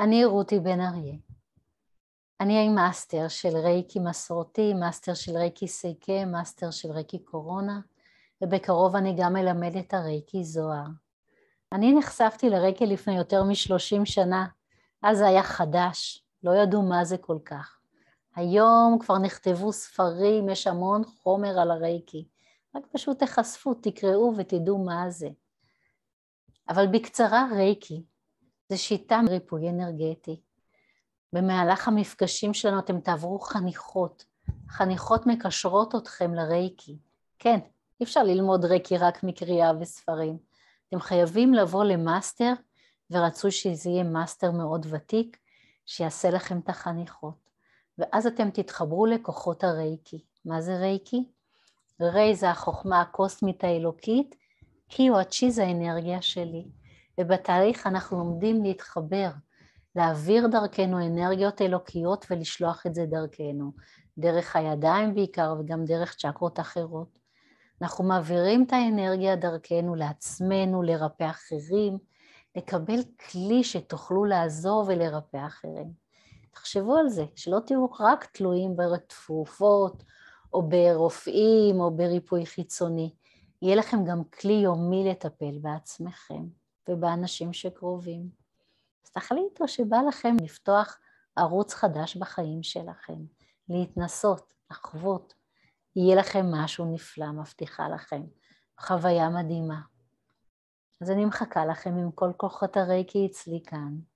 אני רותי בן אריה. אני מאסטר של רייקי מסורתי, מאסטר של רייקי סייקה, מאסטר של רייקי קורונה, ובקרוב אני גם אלמד את הרייקי זוהר. אני נחשפתי לרייקי לפני יותר משלושים שנה, אז זה היה חדש, לא ידעו מה זה כל כך. היום כבר נכתבו ספרים, יש המון חומר על הרייקי. רק פשוט תחשפו, תקראו ותדעו מה זה. אבל בקצרה רייקי, זה שיטה מריפוי אנרגטי. במהלך המפגשים שלנו אתם תעברו חניכות. חניכות מקשרות אתכם לרייקי. כן, אי אפשר ללמוד רייקי רק מקריאה וספרים. אתם חייבים לבוא למאסטר, ורצוי שזה יהיה מאסטר מאוד ותיק, שיעשה לכם את החניכות. ואז אתם תתחברו לכוחות הרייקי. מה זה רייקי? ריי זה החוכמה הקוסמית האלוקית, קי או הצ'י זה האנרגיה שלי. ובתהליך אנחנו לומדים להתחבר, להעביר דרכנו אנרגיות אלוקיות ולשלוח את זה דרכנו, דרך הידיים בעיקר וגם דרך צ'קרות אחרות. אנחנו מעבירים את האנרגיה דרכנו לעצמנו, לרפא אחרים, לקבל כלי שתוכלו לעזור ולרפא אחרים. תחשבו על זה, שלא תהיו רק תלויים בתפופות או ברופאים או בריפוי חיצוני. יהיה לכם גם כלי יומי לטפל בעצמכם. ובאנשים שקרובים. אז תחליטו שבא לכם לפתוח ערוץ חדש בחיים שלכם, להתנסות, לחוות. יהיה לכם משהו נפלא, מבטיחה לכם, חוויה מדהימה. אז אני מחכה לכם עם כל כוחות הרייקי אצלי כאן.